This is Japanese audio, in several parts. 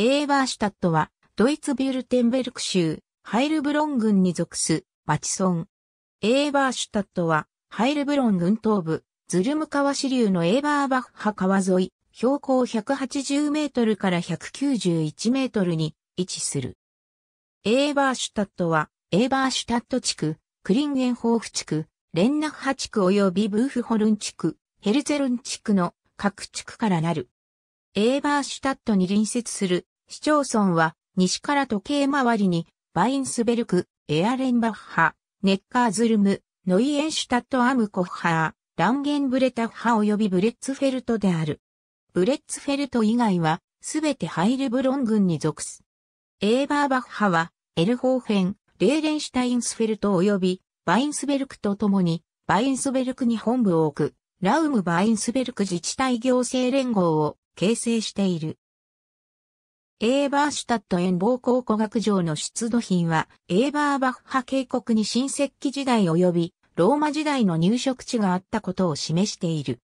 エーバーシュタットは、ドイツビュルテンベルク州、ハイルブロン郡に属す、町村。エーバーシュタットは、ハイルブロン郡東部、ズルム川支流のエーバーバッハ川沿い、標高180メートルから191メートルに位置する。エーバーシュタットは、エーバーシュタット地区、クリンゲンホーフ地区、レンナッハ地区及びブーフホルン地区、ヘルゼルン地区の各地区からなる。エーバーシュタットに隣接する市町村は西から時計回りにバインスベルク、エアレンバッハ、ネッカーズルム、ノイエンシュタットアムコッハー、ランゲンブレタッハ及びブレッツフェルトである。ブレッツフェルト以外はすべてハイルブロン群に属す。エーバーバッハはエルホーフェン、レーレンシュタインスフェルト及びバインスベルクと共にバインスベルクに本部を置くラウムバインスベルク自治体行政連合を形成している。エーバーシュタット遠望考古学上の出土品は、エーバーバッハ渓谷に新石器時代及びローマ時代の入植地があったことを示している。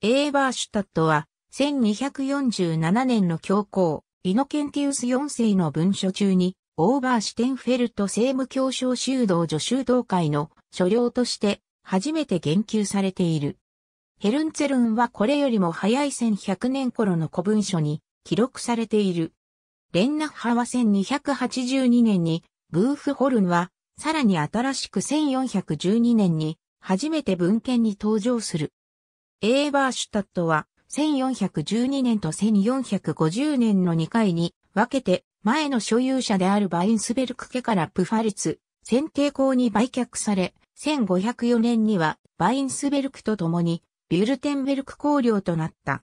エーバーシュタットは、1247年の教皇、イノケンティウス4世の文書中に、オーバーシュテンフェルト政務教商修道女修道会の所領として、初めて言及されている。ヘルンツェルンはこれよりも早い1100年頃の古文書に記録されている。レンナッハは1282年に、グーフホルンは、さらに新しく1412年に、初めて文献に登場する。エーバーシュタットは、1412年と1450年の2回に分けて、前の所有者であるバインスベルク家からプファルツ、選定校に売却され、1504年にはバインスベルクと共にビュルテンベルク公領となった。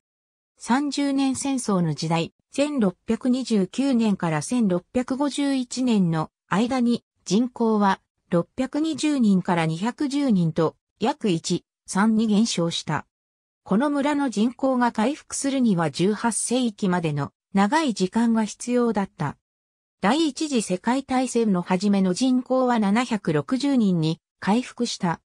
30年戦争の時代、1629年から1651年の間に人口は620人から210人と約1、3に減少した。この村の人口が回復するには18世紀までの長い時間が必要だった。第一次世界大戦の初めの人口は760人に回復した。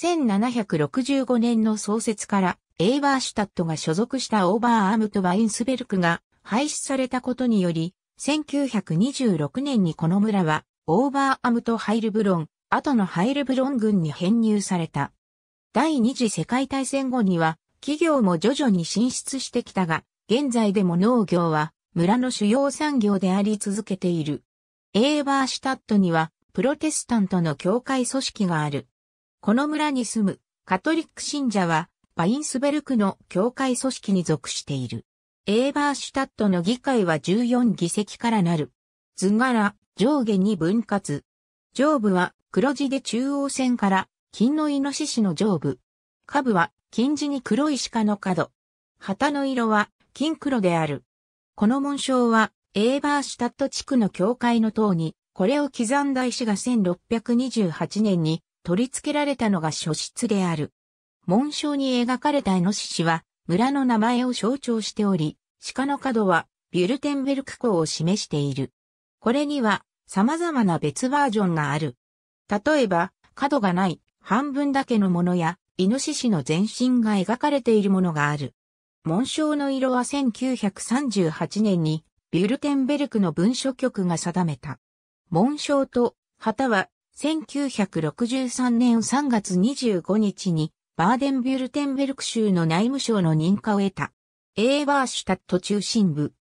1765年の創設から、エーバーシュタットが所属したオーバーアームとワインスベルクが廃止されたことにより、1926年にこの村は、オーバーアームとハイルブロン、後のハイルブロン軍に編入された。第二次世界大戦後には、企業も徐々に進出してきたが、現在でも農業は村の主要産業であり続けている。エーバーシュタットには、プロテスタントの教会組織がある。この村に住むカトリック信者はバインスベルクの教会組織に属している。エーバーシュタットの議会は14議席からなる。図柄、上下に分割。上部は黒地で中央線から金のイノシシの上部。下部は金地に黒い鹿の角。旗の色は金黒である。この紋章はエーバーシュタット地区の教会の塔に、これを刻んだ石が1628年に取り付けられたのが書室である。紋章に描かれたイノシシは村の名前を象徴しており、鹿の角はビュルテンベルク港を示している。これには様々な別バージョンがある。例えば、角がない半分だけのものや、イノシシの全身が描かれているものがある。紋章の色は1938年にビュルテンベルクの文書局が定めた。紋章と旗は1963年3月25日にバーデンビュルテンベルク州の内務省の認可を得た。エーバーシュタット中心部。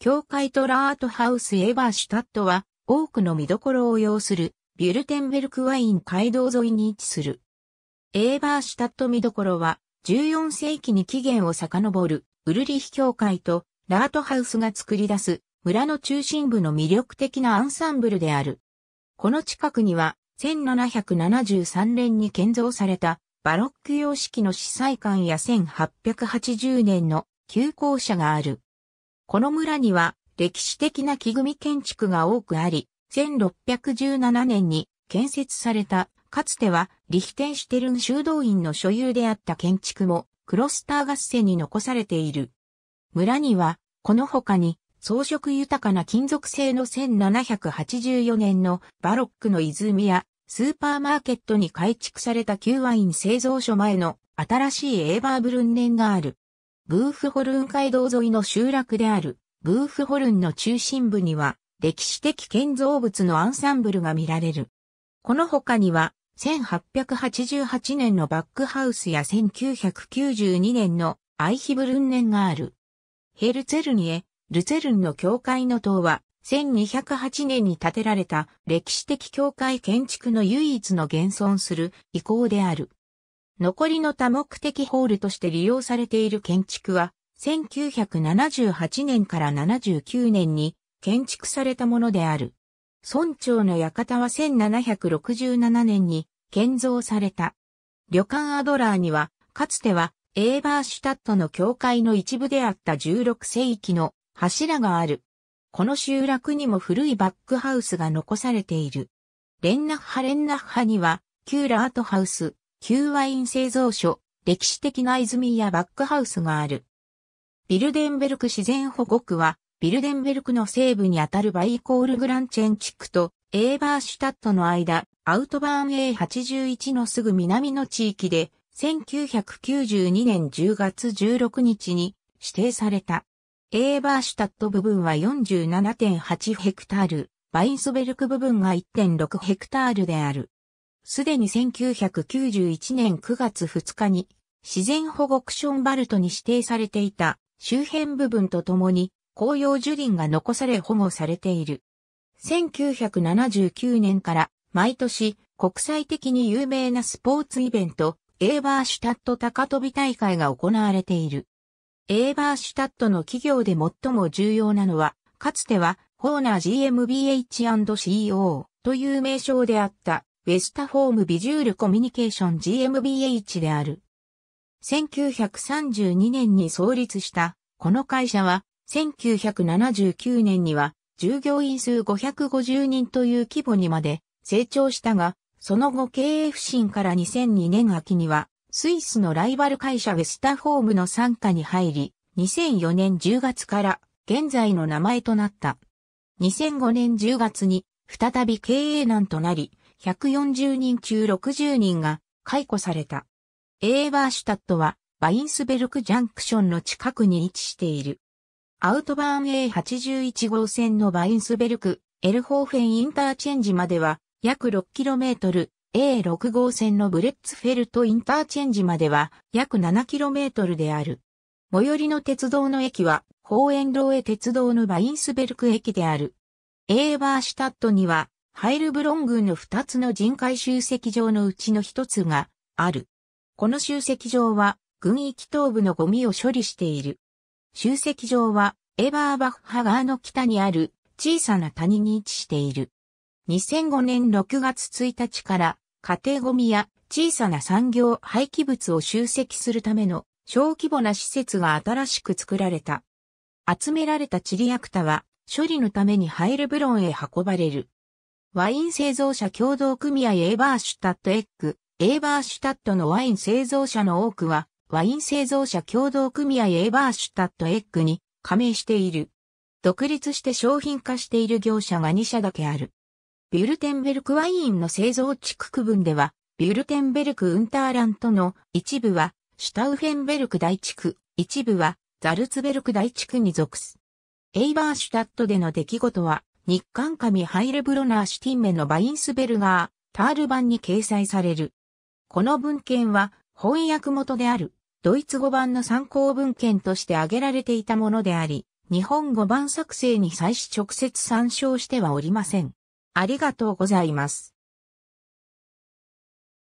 教会とラートハウスエーバーシュタットは多くの見どころを要するビュルテンベルクワイン街道沿いに位置する。エーバーシュタット見どころは14世紀に起源を遡るウルリヒ教会とラートハウスが作り出す村の中心部の魅力的なアンサンブルである。この近くには、1773年に建造されたバロック様式の司祭館や1880年の旧校舎がある。この村には歴史的な木組建築が多くあり、1617年に建設された、かつてはリヒテンシュテルン修道院の所有であった建築もクロスター合戦に残されている。村には、この他に装飾豊かな金属製の1784年のバロックの泉やスーパーマーケットに改築された旧ワイン製造所前の新しいエーバーブルンネンがある。ブーフホルン街道沿いの集落であるブーフホルンの中心部には歴史的建造物のアンサンブルが見られる。この他には1888年のバックハウスや1992年のアイヒブルンネンがある。ヘルツェルニエ、ルツェルンの教会の塔は、1208年に建てられた歴史的教会建築の唯一の現存する遺構である。残りの多目的ホールとして利用されている建築は、1978年から79年に建築されたものである。村長の館は1767年に建造された。旅館アドラーには、かつてはエーバーシュタットの教会の一部であった16世紀の柱がある。この集落にも古いバックハウスが残されている。レンナッハレンナッハには、旧ラートハウス、旧ワイン製造所、歴史的な泉やバックハウスがある。ビルデンベルク自然保護区は、ビルデンベルクの西部にあたるバイコールグランチェン地区とエーバーシュタットの間、アウトバーン A81 のすぐ南の地域で、1992年10月16日に指定された。エーバーシュタット部分は47.8ヘクタール、バインスベルク部分が1.6ヘクタールである。すでに1991年9月2日に自然保護クションバルトに指定されていた周辺部分とともに紅葉樹林が残され保護されている。1979年から毎年国際的に有名なスポーツイベントエーバーシュタット高飛び大会が行われている。エーバーシュタットの企業で最も重要なのは、かつては、ホーナー GmbH&CO という名称であった、ウェスタフォームビジュールコミュニケーション GmbH である。1932年に創立した、この会社は、1979年には、従業員数550人という規模にまで成長したが、その後経営不振から2002年秋にはスイスのライバル会社ウェスタホームの参加に入り、2004年10月から現在の名前となった。2005年10月に再び経営難となり、140人中60人が解雇された。エーバーシュタットはバインスベルクジャンクションの近くに位置している。アウトバーン A81 号線のバインスベルク、エルホーフェンインターチェンジまでは約 6km、A6 号線のブレッツフェルトインターチェンジまでは約 7km である。最寄りの鉄道の駅は、公園道へ鉄道のバインスベルク駅である。エーバーシュタットには、ハイルブロン群の2つの人海集積場のうちの1つがある。この集積場は、軍域東部のゴミを処理している。集積場は、エバーバッハ川の北にある小さな谷に位置している。2005年6月1日から家庭ゴミや小さな産業廃棄物を集積するための小規模な施設が新しく作られた。集められたチリアクタは処理のためにハイルブロンへ運ばれる。ワイン製造者共同組合エーバーシュタットエッグ、エーバーシュタットのワイン製造者の多くは、ワイン製造者共同組合エーバーシュタットエッグに加盟している。独立して商品化している業者が2社だけある。ビュルテンベルクワインの製造地区区分では、ビュルテンベルクウンターラントの一部は、シュタウフェンベルク大地区、一部はザルツベルク大地区に属す。エイバーシュタットでの出来事は、日刊紙ハイレブロナーシュティンメのバインスベルガー、タール版に掲載される。この文献は、翻訳元である、ドイツ語版の参考文献として挙げられていたものであり、日本語版作成に際し直接参照してはおりません。ありがとうございます。